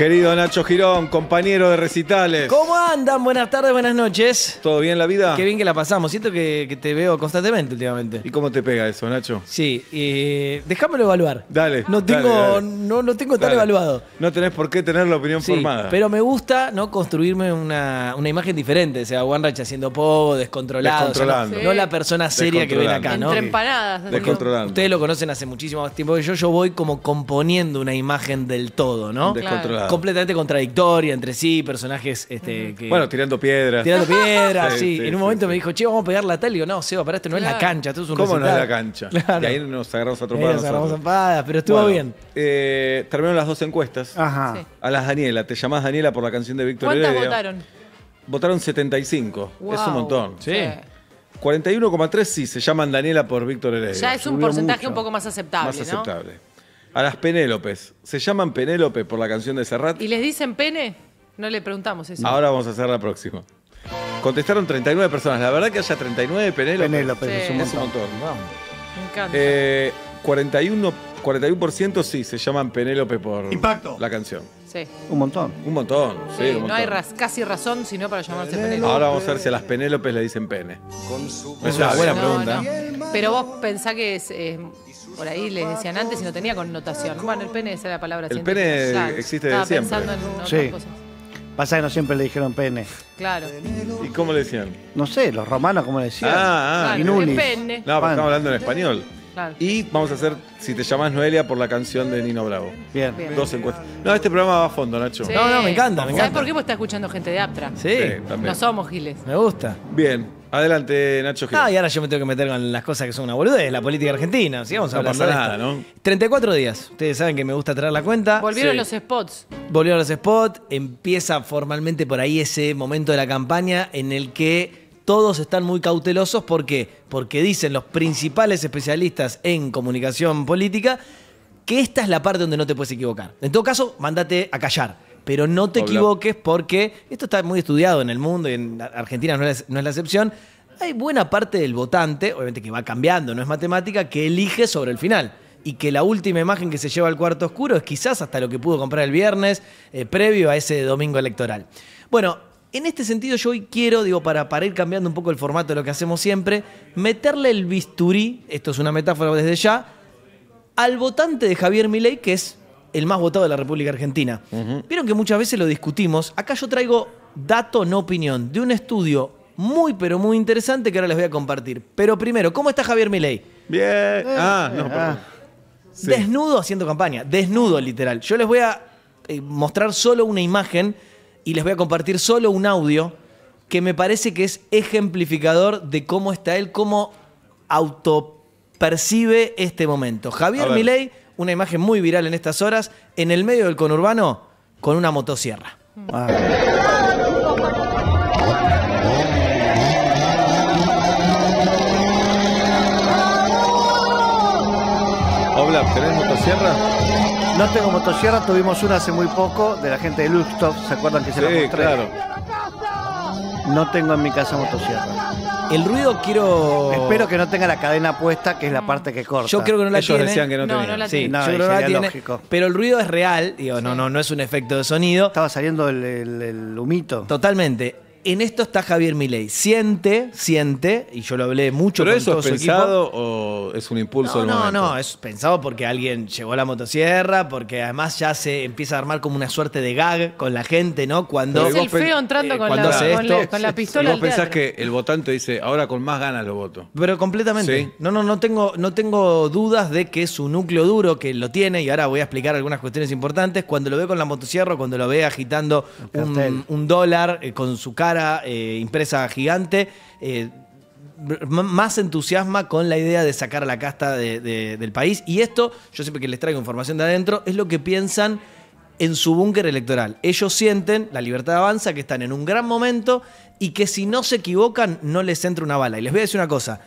Querido Nacho Girón, compañero de recitales. ¿Cómo andan? Buenas tardes, buenas noches. ¿Todo bien la vida? Qué bien que la pasamos. Siento que, te veo constantemente últimamente. ¿Y cómo te pega eso, Nacho? Sí, eh, dejámelo evaluar. Dale. No tengo, No, no tengo tan evaluado. No tenés por qué tener la opinión sí, formada. Pero me gusta no construirme una, imagen diferente. O sea, Ratch haciendo poco, descontrolado. no, la persona seria que ven acá, ¿no? Entre empanadas. Descontrolando. Ustedes lo conocen hace muchísimo más tiempo que yo. Yo voy como componiendo una imagen del todo, ¿no? Descontrolada completamente contradictoria entre sí, personajes este, que. Bueno, tirando piedras. Tirando piedras, sí. en un momento me dijo, che, vamos a pegar la tal. Y digo, no, Seba, para esto no es la cancha, esto es un ¿Cómo no es la cancha? Y ahí nos agarramos a trompadas. Nos agarramos a pero estuvo bien. Eh, terminaron las dos encuestas. Ajá. A las Daniela. Te llamás Daniela por la canción de Víctor ¿Cuántas Heredia? votaron? Votaron 75. Es un montón. sí. 41,3 sí se llaman Daniela por Víctor Heredia. Ya es un porcentaje un poco más aceptable. Más aceptable. A las Penélopes. Se llaman Penélope por la canción de Serrat. ¿Y les dicen pene? No le preguntamos eso. Ahora vamos a hacer la próxima. Contestaron 39 personas. La verdad que haya 39 Penélopes. Penélope es un montón. un montón. Vamos. Me encanta. 41, eh, sí se llaman Penélope por Impacto. la canción. Sí. Un montón. Un montón, sí. No hay casi razón sino para llamarse Penélope. Ahora vamos a ver si a las Penélopes le dicen pene. Es una buena pregunta. Pero vos pensás que es eh, por ahí les decían antes y no tenía connotación. Bueno, el pene es la palabra. El pene existe desde siempre. Pensando en otras cosas. Pasa que no siempre le dijeron pene. Claro. ¿Y cómo le decían? No sé, los romanos cómo le decían. Ah, ah. Claro, pene. No, porque estamos hablando en español. Claro. Y vamos a hacer Si te llamas Noelia por la canción de Nino Bravo. Bien. Bien. Dos encuestas. No, este programa va a fondo, Nacho. No, no, me encanta, me ¿Sabes por qué? vos está escuchando gente de Aptra. Sí. también. no somos giles. Me gusta. Bien. Adelante, Nacho Ah, y ahora yo me tengo que meter con las cosas que son una boludez, la política argentina. Sigamos no pasa nada, ¿no? 34 días. Ustedes saben que me gusta traer la cuenta. Volvieron los spots. Volvieron los spots. Empieza formalmente por ahí ese momento de la campaña en el que todos están muy cautelosos. ¿Por qué? Porque dicen los principales especialistas en comunicación política que esta es la parte donde no te puedes equivocar. En todo caso, mándate a callar pero no te equivoques porque esto está muy estudiado en el mundo y en Argentina no es, la excepción. Hay buena parte del votante, obviamente que va cambiando, no es matemática, que elige sobre el final y que la última imagen que se lleva al cuarto oscuro es quizás hasta lo que pudo comprar el viernes eh, previo a ese domingo electoral. Bueno, en este sentido yo hoy quiero, digo, para, para ir cambiando un poco el formato de lo que hacemos siempre, meterle el bisturí, esto es una metáfora desde ya, al votante de Javier Milei, que es el más votado de la República Argentina. Vieron que muchas veces lo discutimos. Acá yo traigo dato, no opinión, de un estudio muy, pero muy interesante que ahora les voy a compartir. Pero primero, ¿cómo está Javier Milei? Bien. Eh. ah, no, ah. Desnudo haciendo campaña, desnudo literal. Yo les voy a eh, mostrar solo una imagen y les voy a compartir solo un audio que me parece que es ejemplificador de cómo está él, cómo autopercibe este momento. Javier Milei una imagen muy viral en estas horas, en el medio del conurbano, con una motosierra. Ah. Hola, ¿tenés motosierra? No tengo motosierra, tuvimos una hace muy poco de la gente de Luxtop, ¿se acuerdan que se sí, la mostré? claro. No tengo en mi casa motosierra. El ruido quiero. Espero que no tenga la cadena puesta, que es la mm. parte que corta. Yo creo que no la Ellos tiene. decían que no, tenía. no, Pero el ruido es real, digo, no, no, no es un efecto de sonido. Estaba saliendo el, el humito. Totalmente en esto está Javier Milei. Siente, siente, y yo lo hablé mucho ¿Pero eso es pensado o es un impulso No, no, no, es pensado porque alguien llegó la motosierra, porque además ya se empieza a armar como una suerte de gag con la gente, ¿no? Cuando es el feo entrando eh, con, la, pistola y vos pensás que el votante dice, ahora con más ganas lo voto. Pero completamente. No, no, no tengo, no tengo dudas de que su núcleo duro que lo tiene, y ahora voy a explicar algunas cuestiones importantes, cuando lo ve con la motosierra, cuando lo ve agitando un, dólar eh, con su cara eh, impresa gigante. Eh, más entusiasma con la idea de sacar a la casta del país. Y esto, yo siempre que les traigo información de adentro, es lo que piensan en su búnker electoral. Ellos sienten, la libertad avanza, que están en un gran momento y que si no se equivocan no les entra una bala. Y les voy a decir una cosa,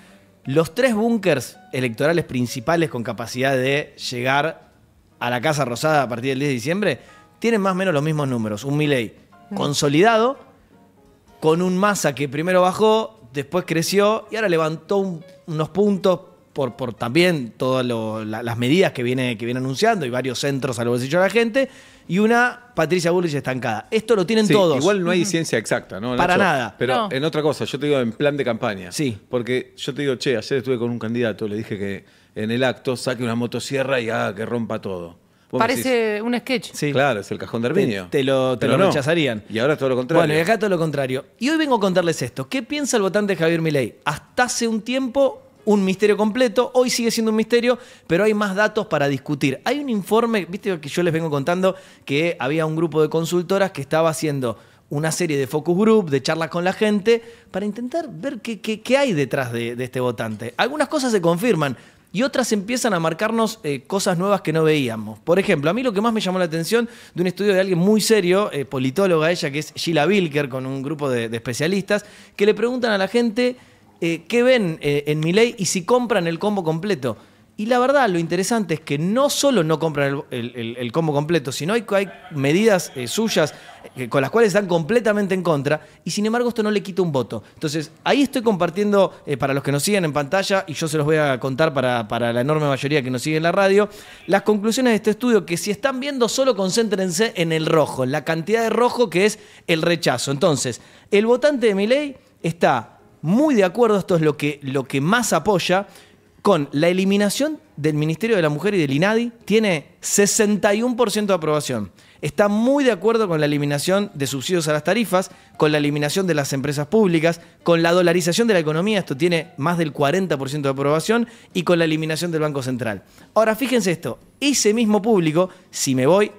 los tres búnkers electorales principales con capacidad de llegar a la Casa Rosada a partir del 10 de diciembre tienen más o menos los mismos números. Un Milei consolidado, con un masa que primero bajó, después creció y ahora levantó unos puntos por, también todas las medidas que viene, que viene anunciando y varios centros al bolsillo de la gente. Y una Patricia Bullrich estancada. Esto lo tienen todos. Igual no hay ciencia exacta, ¿no? Para nada. Pero en otra cosa, yo te digo en plan de campaña. Sí. Porque yo te digo, che, ayer estuve con un candidato, le dije que en el acto saque una motosierra y haga que rompa todo. Parece un sketch. Sí. Claro, es el cajón de Arminio. Te, lo, rechazarían. Y ahora todo lo contrario. Bueno, y acá todo lo contrario. Y hoy vengo a contarles esto. ¿Qué piensa el votante Javier Milei? Hasta hace un tiempo un misterio completo. Hoy sigue siendo un misterio, pero hay más datos para discutir. Hay un informe, viste que yo les vengo contando que había un grupo de consultoras que estaba haciendo una serie de focus group, de charlas con la gente, para intentar ver qué, hay detrás de, este votante. Algunas cosas se confirman, y otras empiezan a marcarnos eh, cosas nuevas que no veíamos. Por ejemplo, a mí lo que más me llamó la atención de un estudio de alguien muy serio, eh, politóloga ella, que es Sheila Bilker, con un grupo de, especialistas, que le preguntan a la gente eh, qué ven en mi ley y si compran el combo completo. Y la verdad, lo interesante es que no solo no compran el, combo completo, sino hay, hay medidas eh, suyas eh, con las cuales están completamente en contra, y sin embargo esto no le quita un voto. Entonces, ahí estoy compartiendo, eh, para los que nos siguen en pantalla, y yo se los voy a contar para, la enorme mayoría que nos sigue en la radio, las conclusiones de este estudio, que si están viendo, solo concéntrense en el rojo, la cantidad de rojo que es el rechazo. Entonces, el votante de mi ley está muy de acuerdo, esto es lo que, lo que más apoya, con la eliminación del Ministerio de la Mujer y del INADI, tiene 61% de aprobación. Está muy de acuerdo con la eliminación de subsidios a las tarifas, con la eliminación de las empresas públicas, con la dolarización de la economía, esto tiene más del 40% de aprobación, y con la eliminación del Banco Central. Ahora, fíjense esto, ese mismo público, si me voy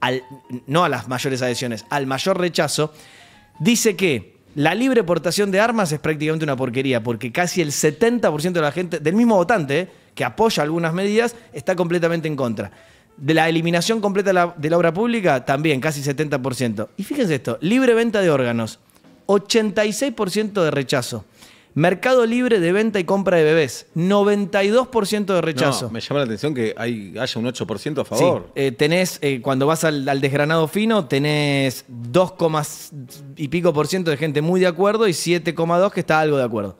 al, no a las mayores adhesiones, al mayor rechazo, dice que la libre portación de armas es prácticamente una porquería, porque casi el 70% de la gente, del mismo votante, que apoya algunas medidas, está completamente en contra. De la eliminación completa de la, obra pública, también casi 70%. Y fíjense esto, libre venta de órganos, 86% de rechazo. Mercado libre de venta y compra de bebés. 92% de rechazo. me llama la atención que haya un 8% a favor. Sí, eh, tenés, eh, cuando vas al, desgranado fino, tenés 2, y pico por ciento de gente muy de acuerdo y 7,2 que está algo de acuerdo.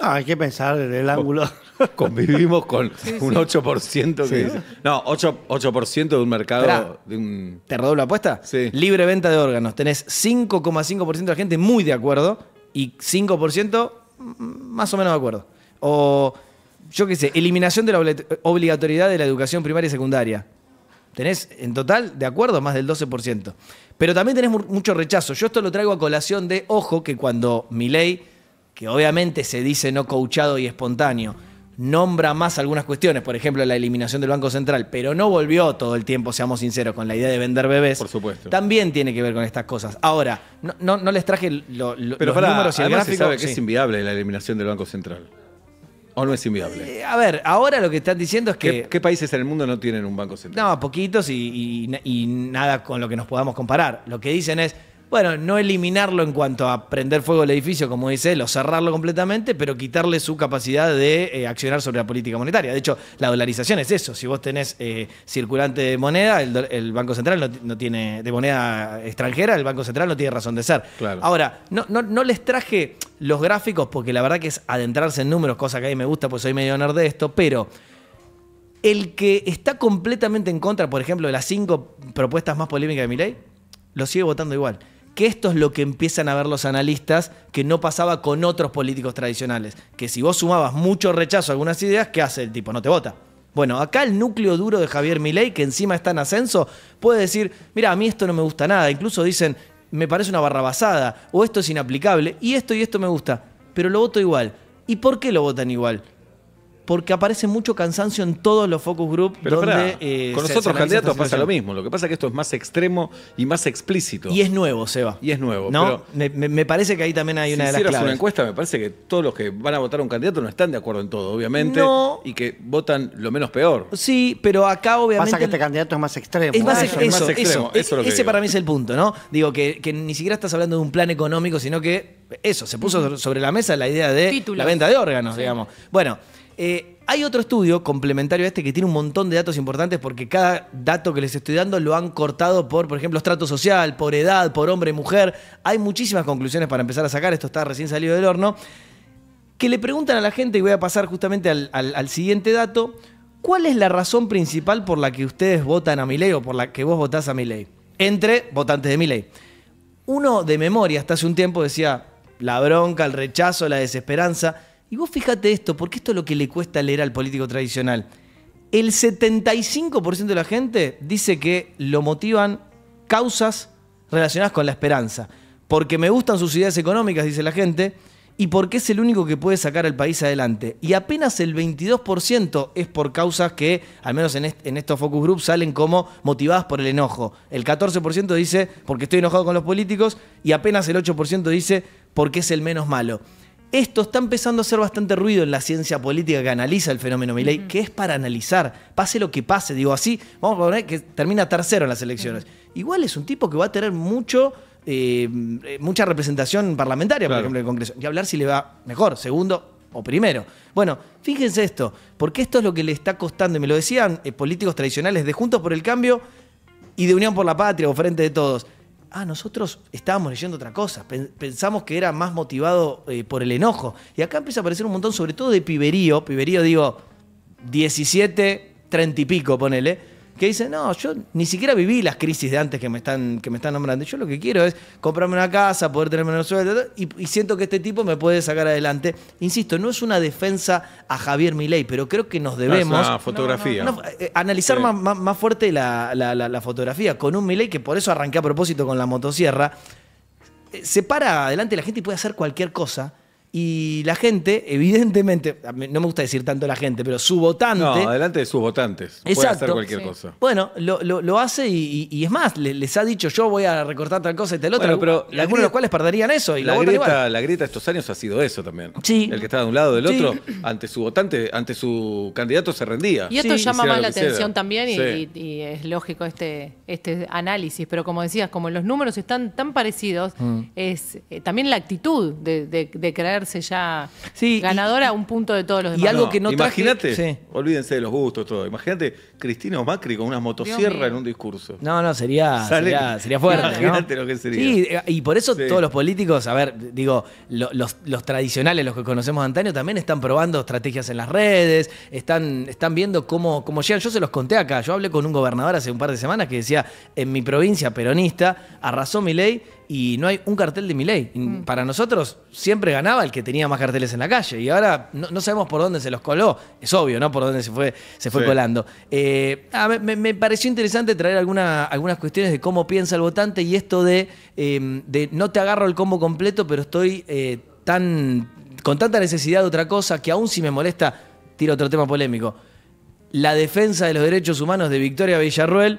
Ah, hay que pensar en el ángulo. Convivimos con un 8% que No, 8%, de un mercado. de un... ¿Te redoblo la apuesta? Sí. Libre venta de órganos. Tenés 5,5% de gente muy de acuerdo y 5% más o menos de acuerdo. O, yo qué sé, eliminación de la obligatoriedad de la educación primaria y secundaria. Tenés en total, de acuerdo, más del 12%. Pero también tenés mucho rechazo. Yo esto lo traigo a colación de, ojo, que cuando mi ley, que obviamente se dice no coachado y espontáneo, nombra más algunas cuestiones, por ejemplo la eliminación del Banco Central, pero no volvió todo el tiempo, seamos sinceros, con la idea de vender bebés. Por supuesto. También tiene que ver con estas cosas. Ahora, no, no, les traje pero los para, números y el gráfico. Se sabe que es inviable la eliminación del Banco Central. ¿O no es inviable? Eh, a ver, ahora lo que están diciendo es que... ¿Qué, países en el mundo no tienen un banco central? No, poquitos y nada con lo que nos podamos comparar. Lo que dicen es, bueno, no eliminarlo en cuanto a prender fuego el edificio, como dice él, o cerrarlo completamente, pero quitarle su capacidad de eh, accionar sobre la política monetaria. De hecho, la dolarización es eso. Si vos tenés eh, circulante de moneda, el, Banco Central no, tiene, de moneda extranjera, el Banco Central no tiene razón de ser. Ahora, no, no, no les traje los gráficos porque la verdad que es adentrarse en números, cosa que a mí me gusta, pues soy medio nerd de esto, pero... El que está completamente en contra, por ejemplo, de las cinco propuestas más polémicas de mi ley, lo sigue votando igual que esto es lo que empiezan a ver los analistas que no pasaba con otros políticos tradicionales. Que si vos sumabas mucho rechazo a algunas ideas, ¿qué hace el tipo? No te vota. Bueno, acá el núcleo duro de Javier Milei, que encima está en ascenso, puede decir, mira, a mí esto no me gusta nada. Incluso dicen, me parece una basada o esto es inaplicable, y esto y esto me gusta, pero lo voto igual. ¿Y por qué lo votan igual? porque aparece mucho cansancio en todos los focus group. Pero donde, eh, con los otros candidatos pasa lo mismo. Lo que pasa es que esto es más extremo y más explícito. Y es nuevo, Seba. Y es nuevo. me, parece que ahí también hay una de las claves. una encuesta, me parece que todos los que van a votar a un candidato no están de acuerdo en todo, obviamente. No. Y que votan lo menos peor. Sí, pero acá obviamente... Pasa que este candidato es más extremo. Es más, extremo. ese para mí es el punto, ¿no? Digo, que, ni siquiera estás hablando de un plan económico, sino que eso, se puso sobre la mesa la idea de la venta de órganos, digamos. Bueno... Eh, hay otro estudio complementario a este que tiene un montón de datos importantes porque cada dato que les estoy dando lo han cortado por, por ejemplo, estrato social, por edad, por hombre, y mujer. Hay muchísimas conclusiones para empezar a sacar, esto está recién salido del horno. Que le preguntan a la gente, y voy a pasar justamente al, al siguiente dato, ¿cuál es la razón principal por la que ustedes votan a mi ley o por la que vos votás a mi ley? Entre votantes de mi ley. Uno de memoria hasta hace un tiempo decía la bronca, el rechazo, la desesperanza y vos fíjate esto, porque esto es lo que le cuesta leer al político tradicional. El 75% de la gente dice que lo motivan causas relacionadas con la esperanza. Porque me gustan sus ideas económicas, dice la gente, y porque es el único que puede sacar al país adelante. Y apenas el 22% es por causas que, al menos en, estos focus groups, salen como motivadas por el enojo. El 14% dice porque estoy enojado con los políticos y apenas el 8% dice porque es el menos malo. Esto está empezando a hacer bastante ruido en la ciencia política que analiza el fenómeno Milei, que es para analizar, pase lo que pase, digo así, vamos a poner que termina tercero en las elecciones. Igual es un tipo que va a tener mucho eh, eh, mucha representación parlamentaria, por ejemplo, en el Congreso, y hablar si le va mejor, segundo o primero. Bueno, fíjense esto, porque esto es lo que le está costando, y me lo decían eh, políticos tradicionales de Juntos por el Cambio y de Unión por la Patria o Frente de Todos ah, nosotros estábamos leyendo otra cosa, pensamos que era más motivado eh, por el enojo. Y acá empieza a aparecer un montón, sobre todo de piberío, piberío digo, 17, 30 y pico, ponele que dice, no, yo ni siquiera viví las crisis de antes que me están, que me están nombrando. Yo lo que quiero es comprarme una casa, poder tener menos sueldo, y, siento que este tipo me puede sacar adelante. Insisto, no es una defensa a Javier Milei, pero creo que nos debemos... fotografía. analizar más, fuerte la, fotografía, con un Milei que por eso arranqué a propósito con la motosierra, eh, se para adelante la gente y puede hacer cualquier cosa y la gente, evidentemente, no me gusta decir tanto la gente, pero su votante. No, adelante de sus votantes. puede hacer cualquier cosa. Bueno, lo, hace y, es más, les, ha dicho yo voy a recortar tal cosa y tal otra. pero algunos de los cuales perderían eso. Y la, grieta, igual. la grieta estos años ha sido eso también. El que estaba de un lado del otro, ante su votante, ante su candidato se rendía. Y esto llama más la atención también y, es lógico este, este análisis. Pero como decías, como los números están tan parecidos, mm. es eh, también la actitud de creer ya ganadora a un punto de todos los demás. Y algo que no Imagínate, olvídense de los gustos, todo. Imagínate Cristina o Macri con una motosierra en un discurso. No, no, sería, fuerte. Imagínate lo que sería. Eh, y por eso todos los políticos, a ver, digo, los, tradicionales, los que conocemos antaño, también están probando estrategias en las redes, están, están viendo cómo, cómo llegan. Yo se los conté acá, yo hablé con un gobernador hace un par de semanas que decía, en mi provincia peronista, arrasó mi ley y no hay un cartel de mi ley. Mm. Para nosotros siempre ganaba el que tenía más carteles en la calle y ahora no, sabemos por dónde se los coló. Es obvio, ¿no? Por dónde se fue, se fue colando. Eh, me, pareció interesante traer algunas cuestiones de cómo piensa el votante y esto de, em, no te agarro el combo completo, pero estoy eh, tan con tanta necesidad de otra cosa que aún si me molesta, tiro otro tema polémico. La defensa de los derechos humanos de Victoria Villarruel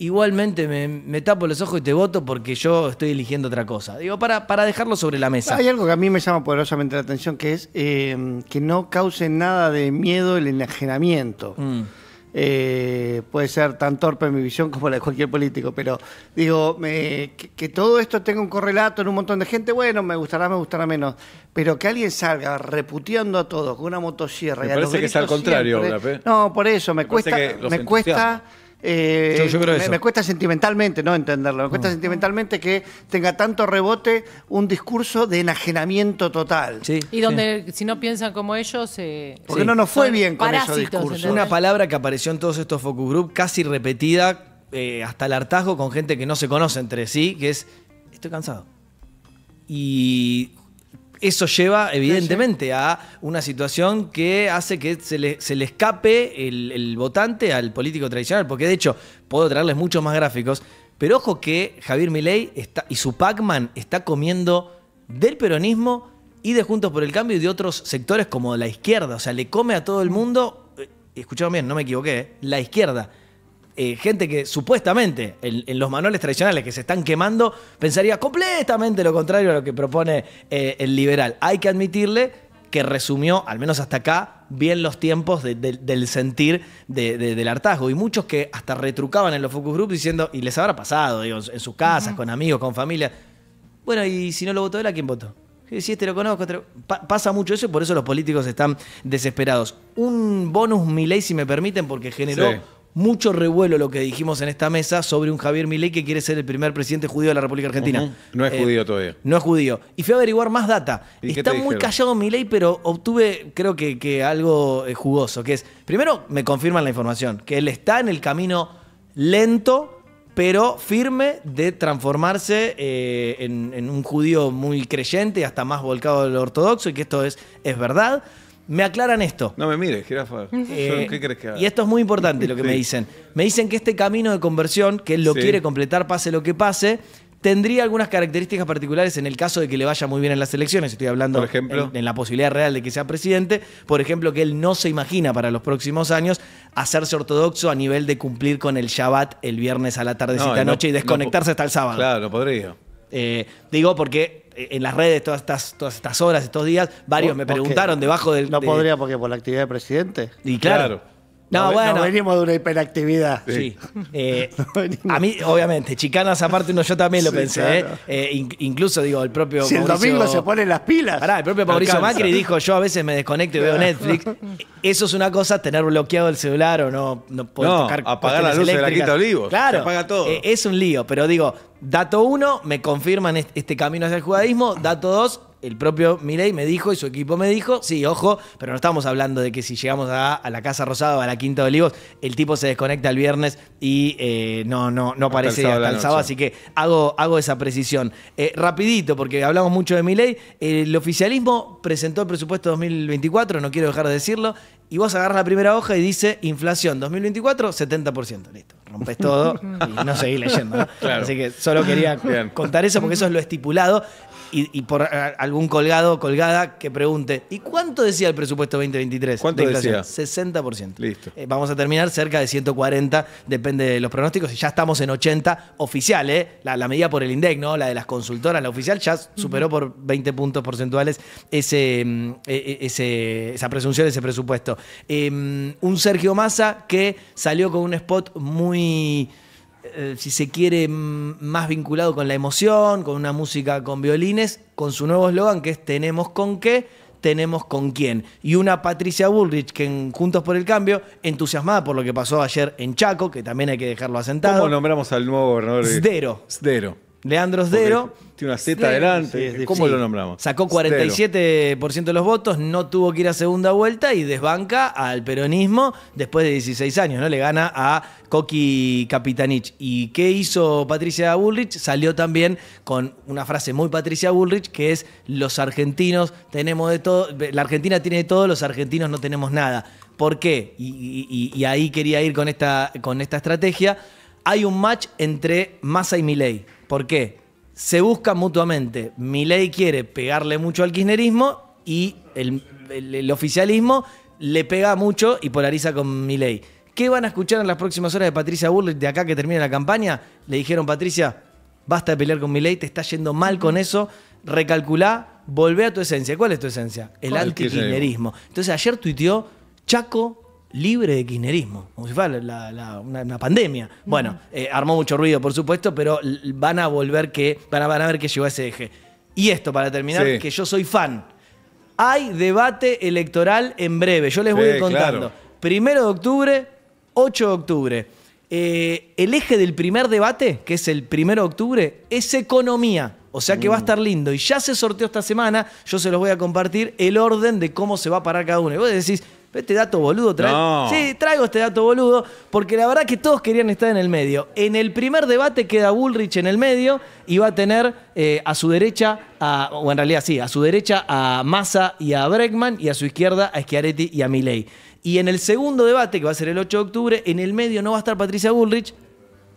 igualmente me, tapo los ojos y te voto porque yo estoy eligiendo otra cosa. Digo, para, para dejarlo sobre la mesa. Hay algo que a mí me llama poderosamente la atención, que es eh, que no cause nada de miedo el enajenamiento. Mm. Eh, puede ser tan torpe mi visión como la de cualquier político, pero digo, que, todo esto tenga un correlato en un montón de gente, bueno, me gustará, me gustará menos, pero que alguien salga reputeando a todos con una motosierra. y a parece que es al contrario, ¿eh? No, por eso, me cuesta, me cuesta eh, yo, creo me, me, cuesta sentimentalmente, no entenderlo, me cuesta mm. sentimentalmente que tenga tanto rebote un discurso de enajenamiento total. y donde si no piensan como ellos... Eh, Porque no nos fue bien con esos discursos. Una palabra que apareció en todos estos focus group casi repetida eh, hasta el hartazgo con gente que no se conoce entre sí, que es estoy cansado. Y eso lleva evidentemente a una situación que hace que se le, escape el, votante al político tradicional, porque de hecho puedo traerles muchos más gráficos, pero ojo que Javier Milei está, y su Pac-Man está comiendo del peronismo y de Juntos por el Cambio y de otros sectores como la izquierda, o sea, le come a todo el mm. mundo, eh, escucharon bien, no me equivoqué, eh, la izquierda. Eh, gente que supuestamente en, los manuales tradicionales que se están quemando pensaría completamente lo contrario a lo que propone eh, el liberal. Hay que admitirle que resumió, al menos hasta acá, bien los tiempos del sentir del hartazgo. Y muchos que hasta retrucaban en los focus groups diciendo, y les habrá pasado, digo, en sus casas, con amigos, con familia. Bueno, y si no lo votó él, ¿a quién votó? Si este lo conozco, este pasa mucho eso y por eso los políticos están desesperados. Un bonus mi ley, si me permiten, porque generó mucho revuelo lo que dijimos en esta mesa sobre un Javier Milei que quiere ser el primer presidente judío de la República Argentina. No es eh, judío todavía. No es judío. Y fui a averiguar más data. Está muy callado Milei, pero obtuve creo que, que algo eh, jugoso, que es, primero me confirman la información, que él está en el camino lento pero firme de transformarse eh, en, un judío muy creyente y hasta más volcado al ortodoxo y que esto es, es verdad me aclaran esto. No me mires, jirafa. Eh, ¿Qué que Y esto es muy importante lo que me dicen. Me dicen que este camino de conversión, que él lo quiere completar pase lo que pase, tendría algunas características particulares en el caso de que le vaya muy bien en las elecciones. Estoy hablando por ejemplo, en, la posibilidad real de que sea presidente. Por ejemplo, que él no se imagina para los próximos años hacerse ortodoxo a nivel de cumplir con el Shabbat el viernes a la tardecita noche y desconectarse hasta el sábado. Claro, lo podría. Eh, digo porque eh, en las redes todas estas, todas estas horas, estos días, varios oh, me preguntaron debajo del. No podría porque por la actividad de presidente. Y claro. No, bueno. venimos de una hiperactividad. Sí. Eh, a mí, obviamente, chicanas aparte, uno yo también lo pensé. Eh. Eh, incluso, digo, el propio. Si domingo se ponen las pilas. Pará, el propio Mauricio Macri dijo: Yo a veces me desconecto y veo Netflix. Eso es una cosa, tener bloqueado el celular o no, no poder no, tocar. Apagar la luz de la quita olivos. Claro. Se apaga todo. es un lío, pero digo, dato uno, me confirman este camino hacia el judaísmo. Dato dos, el propio Milei me dijo y su equipo me dijo, sí, ojo, pero no estamos hablando de que si llegamos a, la Casa Rosada o a la Quinta de Olivos, el tipo se desconecta el viernes y eh, no, no, no aparece hasta sábado, así que hago, hago esa precisión. Eh, rapidito, porque hablamos mucho de Milei el oficialismo presentó el presupuesto 2024, no quiero dejar de decirlo, y vos agarras la primera hoja y dice inflación 2024, 70%. Listo, rompes todo y no seguís leyendo. Así que solo quería contar eso porque eso es lo estipulado y, por eh, algún colgado colgada que pregunte, ¿y cuánto decía el presupuesto 2023? ¿Cuánto decía? 60%. Listo. Eh, vamos a terminar cerca de 140, depende de los pronósticos, y ya estamos en 80 oficial, eh. La, medida por el INDEC, ¿no? La de las consultoras, la oficial, ya superó por 20 puntos porcentuales ese, mm, e, e, ese esa presunción, ese presupuesto. Em, un Sergio Massa que salió con un spot muy eh, si se quiere, más vinculado con la emoción, con una música con violines, con su nuevo eslogan que es Tenemos con qué, tenemos con quién. Y una Patricia Bullrich, que en Juntos por el Cambio, entusiasmada por lo que pasó ayer en Chaco, que también hay que dejarlo asentado. ¿Cómo nombramos al nuevo gobernador? Sdero. Sdero. Leandro Osdero. Tiene una Z adelante. ¿Cómo lo nombramos? Sacó 47% de los votos, no tuvo que ir a segunda vuelta y desbanca al peronismo después de 16 años, ¿no? Le gana a Coqui Capitanich. ¿Y qué hizo Patricia Bullrich? Salió también con una frase muy Patricia Bullrich que es: Los argentinos tenemos de todo, la Argentina tiene de todo, los argentinos no tenemos nada. ¿Por qué? Y, ahí quería ir con esta, con esta estrategia. Hay un match entre Massa y Milei ¿Por qué? Se busca mutuamente. Milei quiere pegarle mucho al kirchnerismo y el, oficialismo le pega mucho y polariza con Milei. ¿Qué van a escuchar en las próximas horas de Patricia Bullrich de acá que termina la campaña? Le dijeron, Patricia, basta de pelear con Milei, te está yendo mal con eso, recalculá, volvé a tu esencia. ¿Cuál es tu esencia? El anti kirchnerismo. Entonces ayer tuiteó, Chaco libre de kirchnerismo, como si fuera la, una, pandemia. Bueno, eh, armó mucho ruido, por supuesto, pero van a volver que, a, ver que llegó a ese eje. Y esto, para terminar, que yo soy fan. Hay debate electoral en breve, yo les voy contando. Primero de octubre, 8 de octubre. Eh, el eje del primer debate, que es el primero de octubre, es economía. O sea que va a mm. estar lindo. Y ya se sorteó esta semana, yo se los voy a compartir el orden de cómo se va a parar cada uno. Y vos decís, este dato boludo trae. Sí, traigo este dato boludo, porque la verdad que todos querían estar en el medio. En el primer debate queda Bullrich en el medio y va a tener eh, a su derecha, a, o en realidad sí, a su derecha a Massa y a Bregman y a su izquierda a Schiaretti y a Milei. Y en el segundo debate, que va a ser el 8 de octubre, en el medio no va a estar Patricia Bullrich,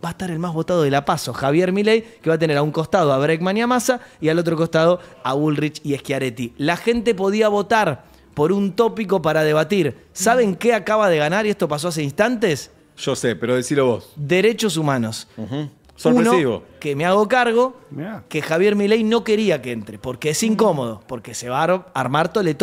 va a estar el más votado de La Paso, Javier Milei, que va a tener a un costado a Bregman y a Massa y al otro costado a Bullrich y a Schiaretti. La gente podía votar por un tópico para debatir. ¿Saben qué acaba de ganar y esto pasó hace instantes? Yo sé, pero decílo vos. Derechos humanos. Sorpresivo. Uno, que me hago cargo que Javier Milei no quería que entre, porque es incómodo, porque se va a armar tole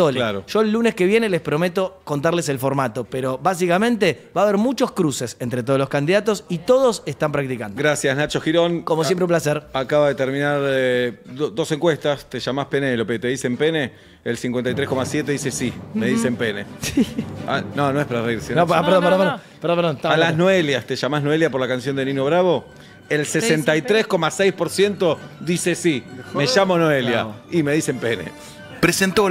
Yo el lunes que viene les prometo contarles el formato, pero básicamente va a haber muchos cruces entre todos los candidatos y todos están practicando. Gracias, Nacho Girón. Como siempre, un placer. Acaba de terminar eh, dos encuestas, te llamás Penélope, te dicen pene, el 53,7 dice sí, me dicen pene. Ah, no, no es para reírse. No, ah, no, A las Noelias, ¿te llamás Noelia por la canción de Nino Bravo? el 63,6% dice sí, me llamo Noelia y me dicen pene. Presentó la